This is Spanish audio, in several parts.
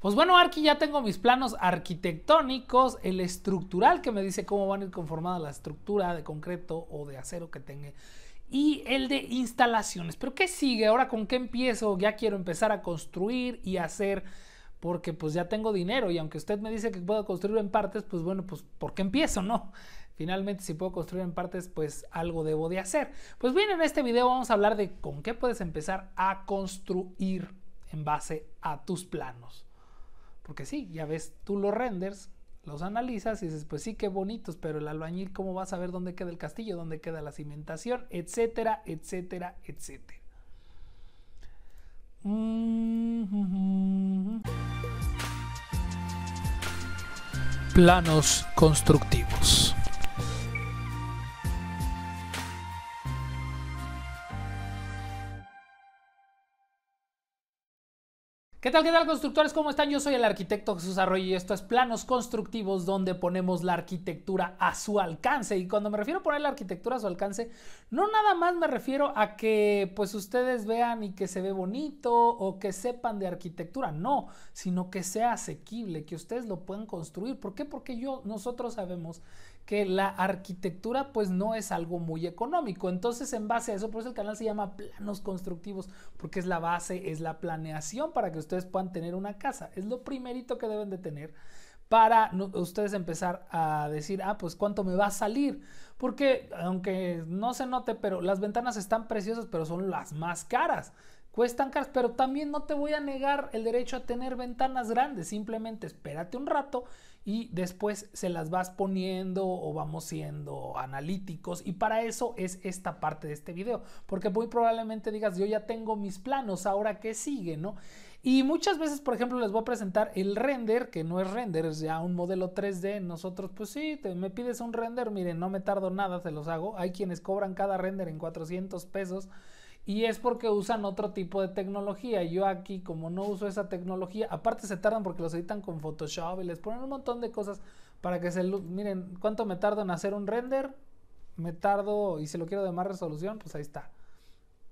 Pues bueno, Arqui, ya tengo mis planos arquitectónicos, el estructural que me dice cómo van a ir conformada la estructura de concreto o de acero que tenga y el de instalaciones. Pero ¿qué sigue? Ahora con qué empiezo? Ya quiero empezar a construir y hacer porque pues ya tengo dinero y aunque usted me dice que puedo construir en partes, pues bueno, pues ¿por qué empiezo? No. Finalmente, si puedo construir en partes, pues algo debo de hacer. Pues bien, en este video vamos a hablar de con qué puedes empezar a construir en base a tus planos. Porque sí, ya ves tú los renders, los analizas y dices, pues sí, qué bonitos, pero el albañil, ¿cómo va a saber dónde queda el castillo, dónde queda la cimentación, etcétera, etcétera, etcétera? Mm-hmm. Planos constructivos. ¿Qué tal, qué tal, constructores? ¿Cómo están? Yo soy el arquitecto Jesús Arroyo y esto es Planos Constructivos, donde ponemos la arquitectura a su alcance. Y cuando me refiero a poner la arquitectura a su alcance, no nada más me refiero a que pues ustedes vean y que se ve bonito o que sepan de arquitectura, no, sino que sea asequible, que ustedes lo puedan construir. ¿Por qué? Porque yo, nosotros sabemos que la arquitectura pues no es algo muy económico. Entonces en base a eso, por eso el canal se llama planos constructivos, porque es la base, es la planeación para que ustedes puedan tener una casa. Es lo primerito que deben de tener para ustedes empezar a decir, ah, pues cuánto me va a salir. Porque aunque no se note, pero las ventanas están preciosas, pero son las más caras cuestan caras, pero también no te voy a negar el derecho a tener ventanas grandes, simplemente espérate un rato y después se las vas poniendo o vamos siendo analíticos y para eso es esta parte de este video, porque muy probablemente digas, yo ya tengo mis planos, ahora qué sigue, ¿no? Y muchas veces, por ejemplo, les voy a presentar el render, que no es render, es ya un modelo 3D. Nosotros, pues sí, me pides un render, miren, no me tardo nada, se los hago. Hay quienes cobran cada render en 400 pesos. Y es porque usan otro tipo de tecnología. Yo aquí, como no uso esa tecnología, aparte se tardan porque los editan con Photoshop y les ponen un montón de cosas para que se... Miren, ¿cuánto me tardo en hacer un render? Me tardo, y si lo quiero de más resolución, pues ahí está.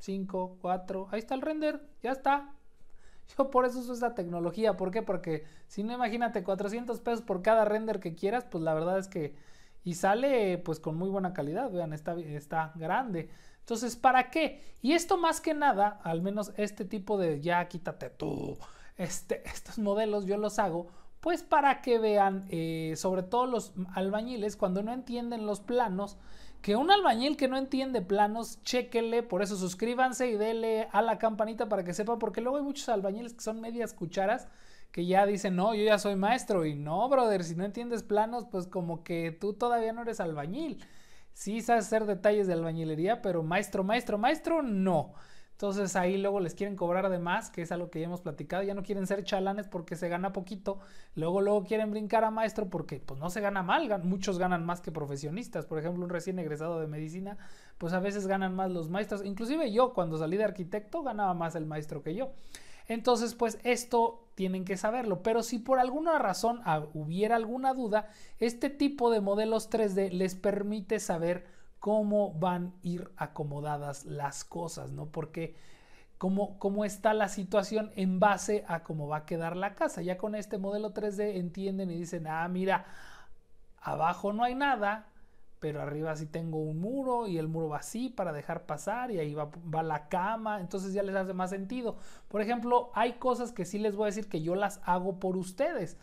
5, 4, ahí está el render, ya está. Yo por eso uso esa tecnología. ¿Por qué? Porque si no, imagínate 400 pesos por cada render que quieras, pues la verdad es que... Y sale pues con muy buena calidad, vean, está, está grande. Entonces, ¿para qué? Y esto más que nada, al menos este tipo de ya quítate tú, este, estos modelos yo los hago, pues para que vean, eh, sobre todo los albañiles, cuando no entienden los planos, que un albañil que no entiende planos, chéquele, por eso suscríbanse y dele a la campanita para que sepa, porque luego hay muchos albañiles que son medias cucharas que ya dicen, no, yo ya soy maestro. Y no, brother, si no entiendes planos, pues como que tú todavía no eres albañil sí sabe hacer detalles de albañilería, pero maestro, maestro, maestro, no. Entonces ahí luego les quieren cobrar de más, que es algo que ya hemos platicado, ya no quieren ser chalanes porque se gana poquito, luego luego quieren brincar a maestro porque pues no se gana mal, muchos ganan más que profesionistas, por ejemplo un recién egresado de medicina, pues a veces ganan más los maestros, inclusive yo cuando salí de arquitecto ganaba más el maestro que yo. Entonces, pues esto tienen que saberlo. Pero si por alguna razón ah, hubiera alguna duda, este tipo de modelos 3D les permite saber cómo van a ir acomodadas las cosas, ¿no? Porque cómo, está la situación en base a cómo va a quedar la casa. Ya con este modelo 3D entienden y dicen, ah, mira, abajo no hay nada, pero arriba sí tengo un muro y el muro va así para dejar pasar y ahí va, la cama, entonces ya les hace más sentido. Por ejemplo, hay cosas que sí les voy a decir que yo las hago por ustedes.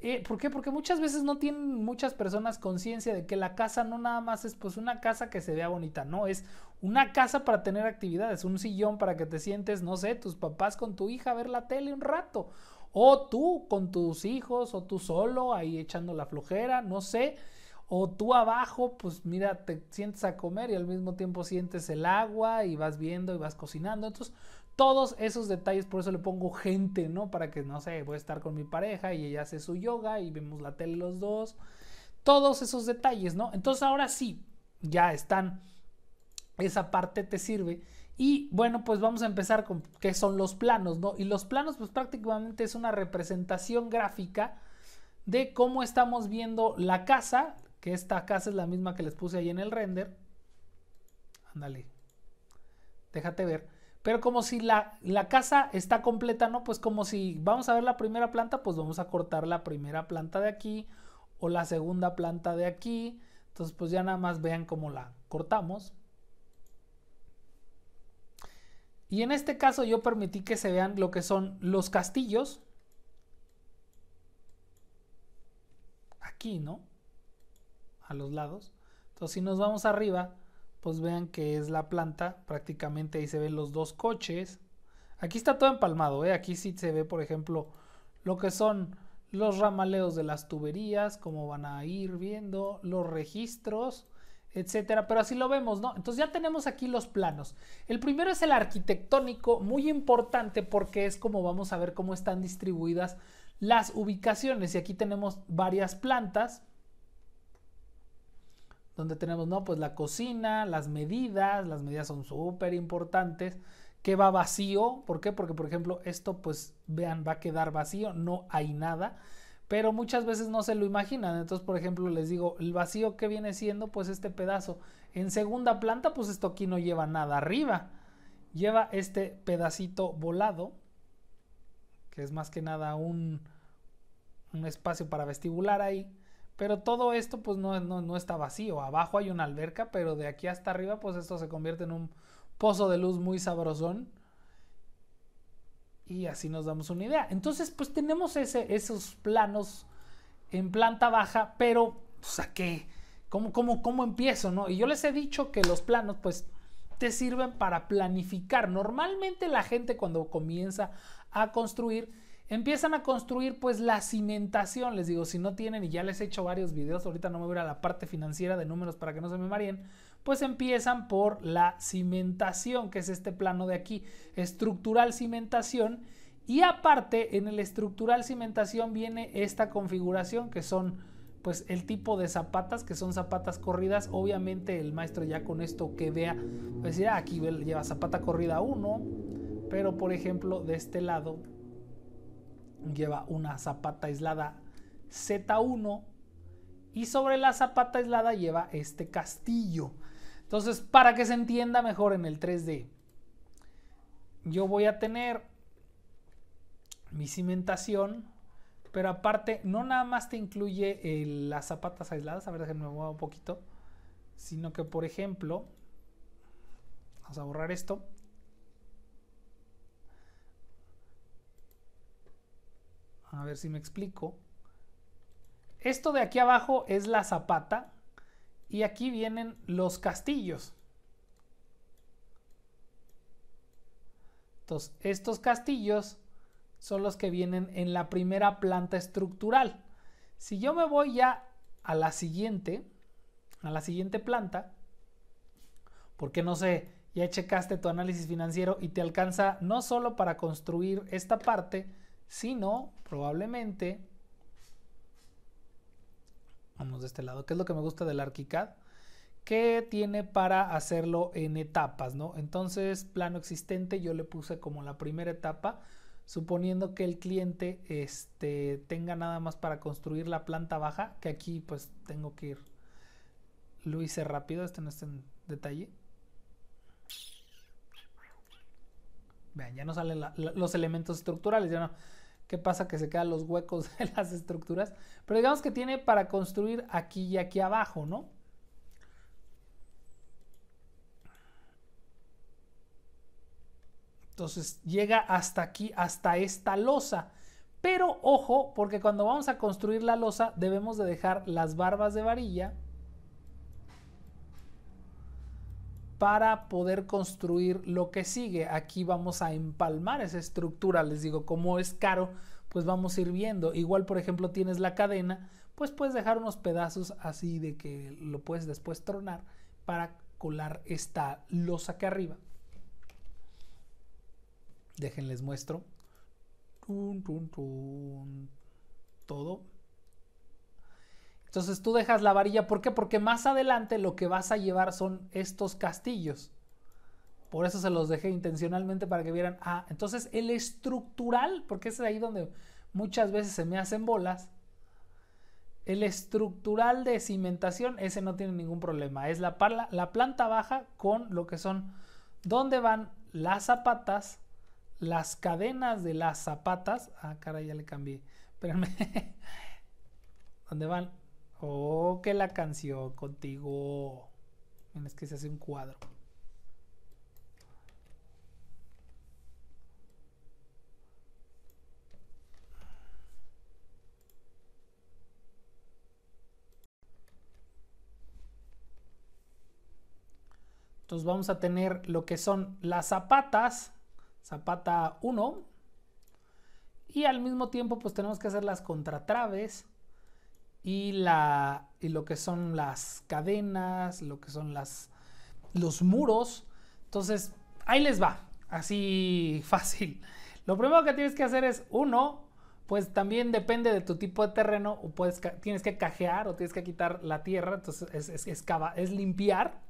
Eh, ¿Por qué? Porque muchas veces no tienen muchas personas conciencia de que la casa no nada más es pues una casa que se vea bonita, no, es una casa para tener actividades, un sillón para que te sientes, no sé, tus papás con tu hija a ver la tele un rato, o tú con tus hijos, o tú solo ahí echando la flojera, no sé, o tú abajo, pues mira, te sientes a comer y al mismo tiempo sientes el agua y vas viendo y vas cocinando. Entonces, todos esos detalles, por eso le pongo gente, ¿no? Para que, no sé, voy a estar con mi pareja y ella hace su yoga y vemos la tele los dos. Todos esos detalles, ¿no? Entonces ahora sí, ya están. Esa parte te sirve. Y bueno, pues vamos a empezar con qué son los planos, ¿no? Y los planos, pues prácticamente es una representación gráfica de cómo estamos viendo la casa que esta casa es la misma que les puse ahí en el render. Ándale, déjate ver. Pero como si la, la, casa está completa, ¿no? Pues como si vamos a ver la primera planta, pues vamos a cortar la primera planta de aquí o la segunda planta de aquí. Entonces pues ya nada más vean cómo la cortamos. Y en este caso yo permití que se vean lo que son los castillos. Aquí, ¿no? a los lados. Entonces, si nos vamos arriba, pues vean que es la planta, prácticamente ahí se ven los dos coches. Aquí está todo empalmado, ¿eh? aquí sí se ve, por ejemplo, lo que son los ramaleos de las tuberías, cómo van a ir viendo, los registros, etcétera. Pero así lo vemos, ¿no? Entonces ya tenemos aquí los planos. El primero es el arquitectónico, muy importante porque es como vamos a ver cómo están distribuidas las ubicaciones. Y aquí tenemos varias plantas donde tenemos, no, pues la cocina, las medidas, las medidas son súper importantes, que va vacío, ¿por qué? Porque, por ejemplo, esto, pues, vean, va a quedar vacío, no hay nada, pero muchas veces no se lo imaginan, entonces, por ejemplo, les digo, el vacío que viene siendo, pues, este pedazo, en segunda planta, pues, esto aquí no lleva nada arriba, lleva este pedacito volado, que es más que nada un, un espacio para vestibular ahí, pero todo esto pues no, está vacío. Abajo hay una alberca, pero de aquí hasta arriba pues esto se convierte en un pozo de luz muy sabrosón. Y así nos damos una idea. Entonces pues tenemos ese, esos planos en planta baja, pero o a qué? ¿Cómo, cómo, cómo empiezo? no? Y yo les he dicho que los planos pues te sirven para planificar. Normalmente la gente cuando comienza a construir empiezan a construir pues la cimentación, les digo, si no tienen y ya les he hecho varios videos, ahorita no me voy a la parte financiera de números para que no se me mareen, pues empiezan por la cimentación, que es este plano de aquí, estructural cimentación, y aparte en el estructural cimentación viene esta configuración que son pues el tipo de zapatas, que son zapatas corridas, obviamente el maestro ya con esto que vea, pues aquí lleva zapata corrida 1, pero por ejemplo de este lado lleva una zapata aislada Z1 y sobre la zapata aislada lleva este castillo. Entonces, para que se entienda mejor en el 3D, yo voy a tener mi cimentación, pero aparte no nada más te incluye eh, las zapatas aisladas, a ver, déjenme mover un poquito, sino que por ejemplo, vamos a borrar esto, A ver si me explico. Esto de aquí abajo es la zapata y aquí vienen los castillos. Entonces, estos castillos son los que vienen en la primera planta estructural. Si yo me voy ya a la siguiente, a la siguiente planta, porque no sé, ya checaste tu análisis financiero y te alcanza no solo para construir esta parte, sino probablemente, vamos de este lado, que es lo que me gusta del ArchiCAD, que tiene para hacerlo en etapas, ¿no? Entonces, plano existente yo le puse como la primera etapa, suponiendo que el cliente este, tenga nada más para construir la planta baja, que aquí pues tengo que ir. Lo hice rápido, este no está en detalle. Vean, ya no salen los elementos estructurales, ya no. ¿Qué pasa? Que se quedan los huecos de las estructuras. Pero digamos que tiene para construir aquí y aquí abajo, ¿no? Entonces llega hasta aquí, hasta esta losa. Pero ojo, porque cuando vamos a construir la losa debemos de dejar las barbas de varilla para poder construir lo que sigue. Aquí vamos a empalmar esa estructura, les digo, como es caro, pues vamos a ir viendo. Igual, por ejemplo, tienes la cadena, pues puedes dejar unos pedazos así de que lo puedes después tronar para colar esta losa que arriba. Déjenles muestro. Todo entonces tú dejas la varilla, ¿por qué? Porque más adelante lo que vas a llevar son estos castillos. Por eso se los dejé intencionalmente para que vieran, ah, entonces el estructural, porque es ahí donde muchas veces se me hacen bolas, el estructural de cimentación, ese no tiene ningún problema. Es la, la planta baja con lo que son, donde van las zapatas, las cadenas de las zapatas. Ah, cara, ya le cambié. Espérenme. ¿dónde van o que la canción contigo. es que se hace un cuadro. Entonces vamos a tener lo que son las zapatas, zapata 1, y al mismo tiempo pues tenemos que hacer las contratraves y, la, y lo que son las cadenas, lo que son las, los muros. Entonces, ahí les va, así fácil. Lo primero que tienes que hacer es, uno, pues también depende de tu tipo de terreno, o puedes, tienes que cajear o tienes que quitar la tierra, entonces es, es, es, es limpiar,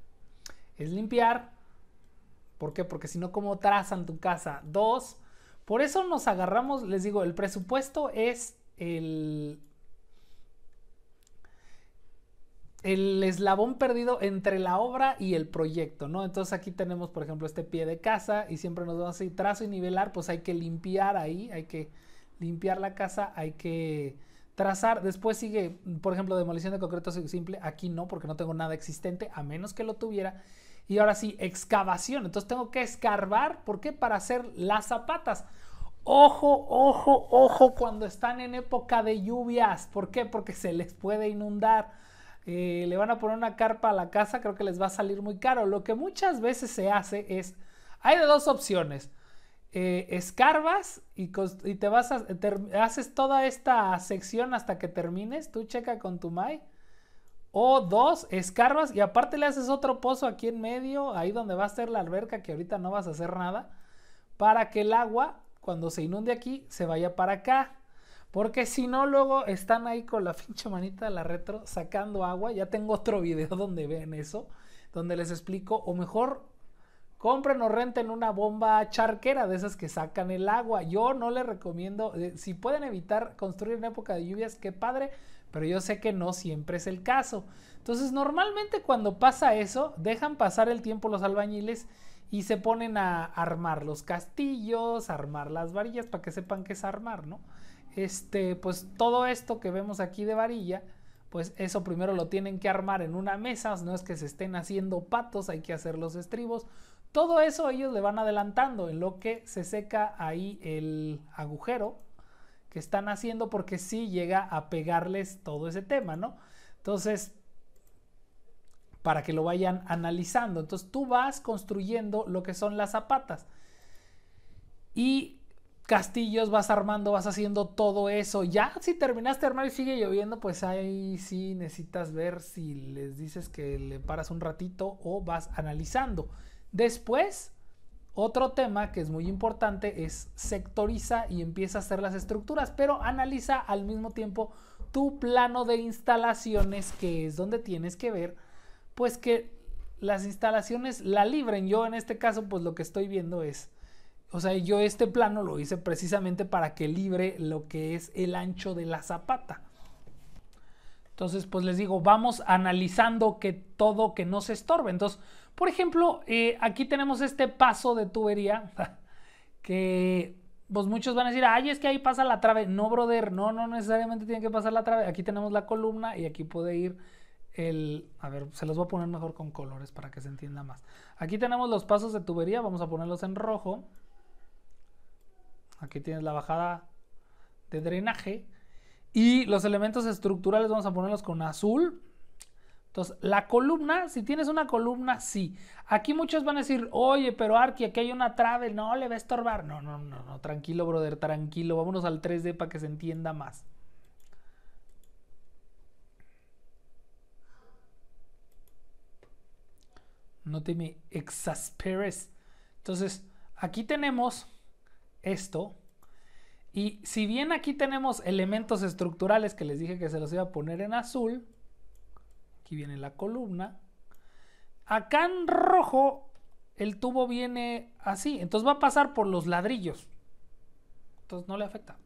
es limpiar. ¿Por qué? Porque si no, ¿cómo trazan tu casa? Dos, por eso nos agarramos, les digo, el presupuesto es el, el eslabón perdido entre la obra y el proyecto, ¿no? Entonces aquí tenemos, por ejemplo, este pie de casa y siempre nos vamos decir trazo y nivelar, pues hay que limpiar ahí, hay que limpiar la casa, hay que trazar. Después sigue, por ejemplo, demolición de concreto simple, aquí no, porque no tengo nada existente, a menos que lo tuviera. Y ahora sí, excavación, entonces tengo que escarbar, ¿por qué? Para hacer las zapatas. Ojo, ojo, ojo cuando están en época de lluvias, ¿por qué? Porque se les puede inundar le van a poner una carpa a la casa, creo que les va a salir muy caro. Lo que muchas veces se hace es, hay de dos opciones. Eh, escarbas y, te vas a, haces toda esta sección hasta que termines, tú checa con tu Mai. O dos, escarbas y aparte le haces otro pozo aquí en medio, ahí donde va a ser la alberca, que ahorita no vas a hacer nada, para que el agua, cuando se inunde aquí, se vaya para acá. Porque si no, luego están ahí con la pinche manita de la retro sacando agua. Ya tengo otro video donde vean eso, donde les explico, o mejor, compren o renten una bomba charquera de esas que sacan el agua. Yo no les recomiendo, eh, si pueden evitar construir en época de lluvias, qué padre, pero yo sé que no siempre es el caso. Entonces, normalmente cuando pasa eso, dejan pasar el tiempo los albañiles y se ponen a armar los castillos, armar las varillas, para que sepan qué es armar, ¿no? este, pues todo esto que vemos aquí de varilla, pues eso primero lo tienen que armar en una mesa, no es que se estén haciendo patos, hay que hacer los estribos. Todo eso ellos le van adelantando en lo que se seca ahí el agujero que están haciendo porque sí llega a pegarles todo ese tema, ¿no? Entonces, para que lo vayan analizando. Entonces tú vas construyendo lo que son las zapatas. Y castillos, vas armando, vas haciendo todo eso. Ya si terminaste de armar y sigue lloviendo, pues ahí sí necesitas ver si les dices que le paras un ratito o vas analizando. Después, otro tema que es muy importante es sectoriza y empieza a hacer las estructuras, pero analiza al mismo tiempo tu plano de instalaciones, que es donde tienes que ver, pues que las instalaciones la libren. Yo en este caso, pues lo que estoy viendo es o sea, yo este plano lo hice precisamente para que libre lo que es el ancho de la zapata. Entonces, pues les digo, vamos analizando que todo que no se estorbe. Entonces, por ejemplo, eh, aquí tenemos este paso de tubería que pues muchos van a decir, ay, es que ahí pasa la trave. No, brother, no, no necesariamente tiene que pasar la trave. Aquí tenemos la columna y aquí puede ir el... A ver, se los voy a poner mejor con colores para que se entienda más. Aquí tenemos los pasos de tubería, vamos a ponerlos en rojo. Aquí tienes la bajada de drenaje. Y los elementos estructurales vamos a ponerlos con azul. Entonces, la columna, si tienes una columna, sí. Aquí muchos van a decir, oye, pero Arki, aquí hay una trave, no le va a estorbar. No, no, no, no, tranquilo, brother, tranquilo. Vámonos al 3D para que se entienda más. No te me exasperes. Entonces, aquí tenemos esto. Y si bien aquí tenemos elementos estructurales que les dije que se los iba a poner en azul, aquí viene la columna, acá en rojo el tubo viene así, entonces va a pasar por los ladrillos. Entonces no le afecta,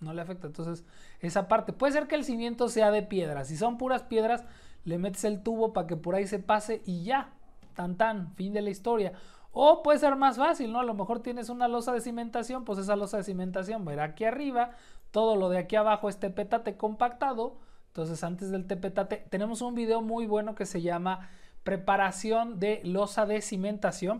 no le afecta. Entonces esa parte, puede ser que el cimiento sea de piedra, si son puras piedras, le metes el tubo para que por ahí se pase y ya, tan tan, fin de la historia. O puede ser más fácil, ¿no? A lo mejor tienes una losa de cimentación, pues esa losa de cimentación va a ir aquí arriba, todo lo de aquí abajo es tepetate compactado. Entonces, antes del tepetate, tenemos un video muy bueno que se llama Preparación de losa de cimentación.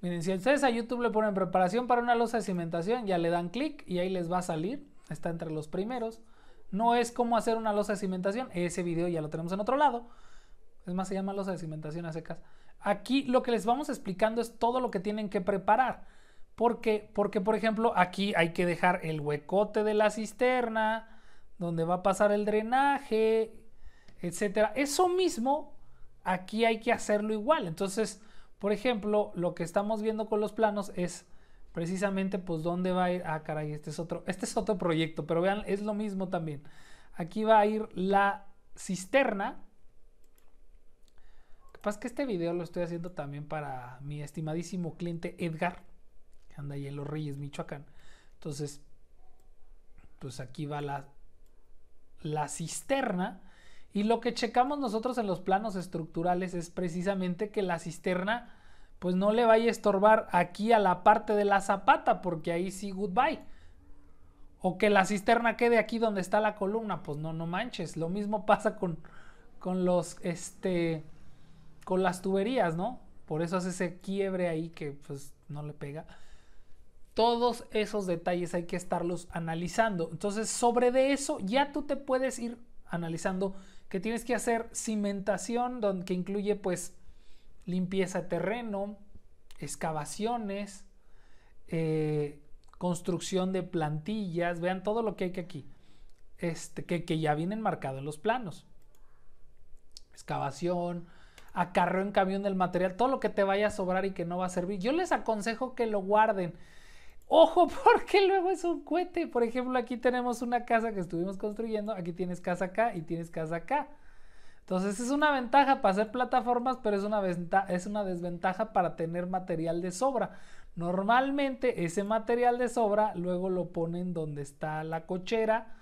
Miren, si ustedes a YouTube le ponen preparación para una losa de cimentación, ya le dan clic y ahí les va a salir. Está entre los primeros. No es cómo hacer una losa de cimentación, ese video ya lo tenemos en otro lado. Es más, se llama losa de cimentación a secas. Aquí lo que les vamos explicando es todo lo que tienen que preparar. ¿Por qué? Porque, por ejemplo, aquí hay que dejar el huecote de la cisterna, donde va a pasar el drenaje, etcétera. Eso mismo aquí hay que hacerlo igual. Entonces, por ejemplo, lo que estamos viendo con los planos es precisamente pues dónde va a ir. Ah, caray, este es otro, este es otro proyecto, pero vean, es lo mismo también. Aquí va a ir la cisterna pasa que este video lo estoy haciendo también para mi estimadísimo cliente Edgar, que anda ahí en Los Reyes, Michoacán. Entonces, pues aquí va la, la cisterna. Y lo que checamos nosotros en los planos estructurales es precisamente que la cisterna pues no le vaya a estorbar aquí a la parte de la zapata, porque ahí sí goodbye. O que la cisterna quede aquí donde está la columna, pues no, no manches. Lo mismo pasa con, con los, este, las tuberías, ¿no? Por eso hace ese quiebre ahí que pues no le pega. Todos esos detalles hay que estarlos analizando. Entonces, sobre de eso ya tú te puedes ir analizando que tienes que hacer cimentación donde, que incluye pues limpieza de terreno, excavaciones, eh, construcción de plantillas, vean todo lo que hay que aquí, este, que, ya vienen marcado en los planos. Excavación, acarreo en camión del material, todo lo que te vaya a sobrar y que no va a servir. Yo les aconsejo que lo guarden. Ojo, porque luego es un cohete. Por ejemplo, aquí tenemos una casa que estuvimos construyendo, aquí tienes casa acá y tienes casa acá. Entonces es una ventaja para hacer plataformas, pero es una, es una desventaja para tener material de sobra. Normalmente ese material de sobra luego lo ponen donde está la cochera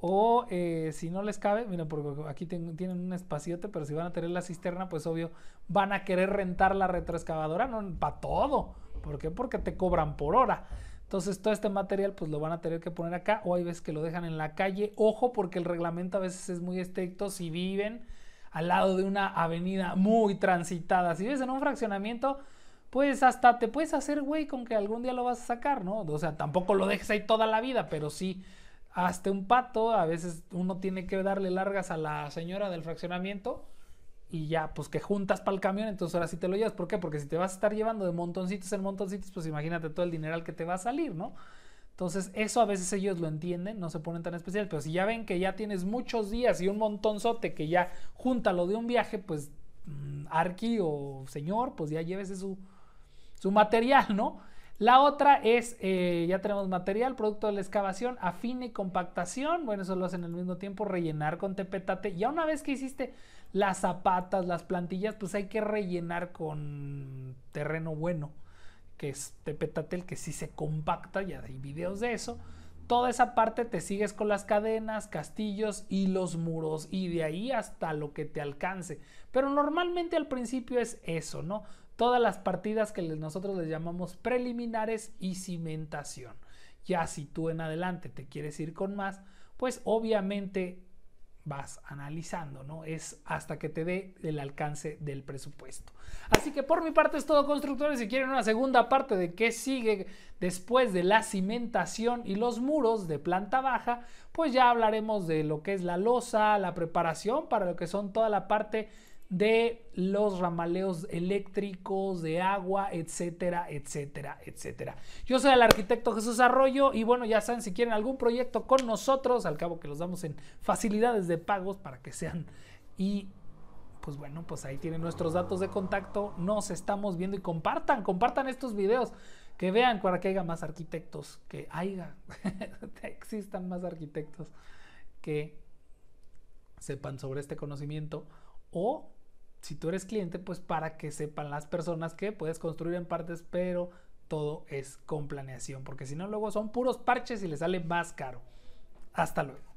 o eh, si no les cabe, mira, porque aquí tienen un espaciote, pero si van a tener la cisterna, pues obvio, van a querer rentar la retroexcavadora, no, para todo. ¿Por qué? Porque te cobran por hora. Entonces todo este material pues lo van a tener que poner acá o hay veces que lo dejan en la calle. Ojo porque el reglamento a veces es muy estricto si viven al lado de una avenida muy transitada. Si vives en un fraccionamiento, pues hasta te puedes hacer güey con que algún día lo vas a sacar, ¿no? O sea, tampoco lo dejes ahí toda la vida, pero sí hasta un pato, a veces uno tiene que darle largas a la señora del fraccionamiento y ya, pues que juntas para el camión, entonces ahora sí te lo llevas. ¿Por qué? Porque si te vas a estar llevando de montoncitos en montoncitos, pues imagínate todo el dineral que te va a salir, ¿no? Entonces, eso a veces ellos lo entienden, no se ponen tan especiales, pero si ya ven que ya tienes muchos días y un montonzote que ya junta lo de un viaje, pues mm, arqui o señor, pues ya llévese su, su material, ¿no? La otra es, eh, ya tenemos material, producto de la excavación, afine y compactación. Bueno, eso lo hacen al mismo tiempo, rellenar con tepetate. Ya una vez que hiciste las zapatas, las plantillas, pues hay que rellenar con terreno bueno, que es tepetate, el que sí se compacta, ya hay videos de eso. Toda esa parte te sigues con las cadenas, castillos y los muros, y de ahí hasta lo que te alcance. Pero normalmente al principio es eso, ¿no? todas las partidas que nosotros les llamamos preliminares y cimentación. Ya si tú en adelante te quieres ir con más, pues obviamente vas analizando, ¿no? Es hasta que te dé el alcance del presupuesto. Así que por mi parte es todo, constructores. Si quieren una segunda parte de qué sigue después de la cimentación y los muros de planta baja, pues ya hablaremos de lo que es la losa, la preparación para lo que son toda la parte de los ramaleos eléctricos, de agua, etcétera, etcétera, etcétera. Yo soy el arquitecto Jesús Arroyo y bueno, ya saben, si quieren algún proyecto con nosotros, al cabo que los damos en facilidades de pagos para que sean y pues bueno, pues ahí tienen nuestros datos de contacto, nos estamos viendo y compartan, compartan estos videos, que vean para que haya más arquitectos, que haya, existan más arquitectos que sepan sobre este conocimiento o si tú eres cliente, pues para que sepan las personas que puedes construir en partes, pero todo es con planeación, porque si no, luego son puros parches y les sale más caro. Hasta luego.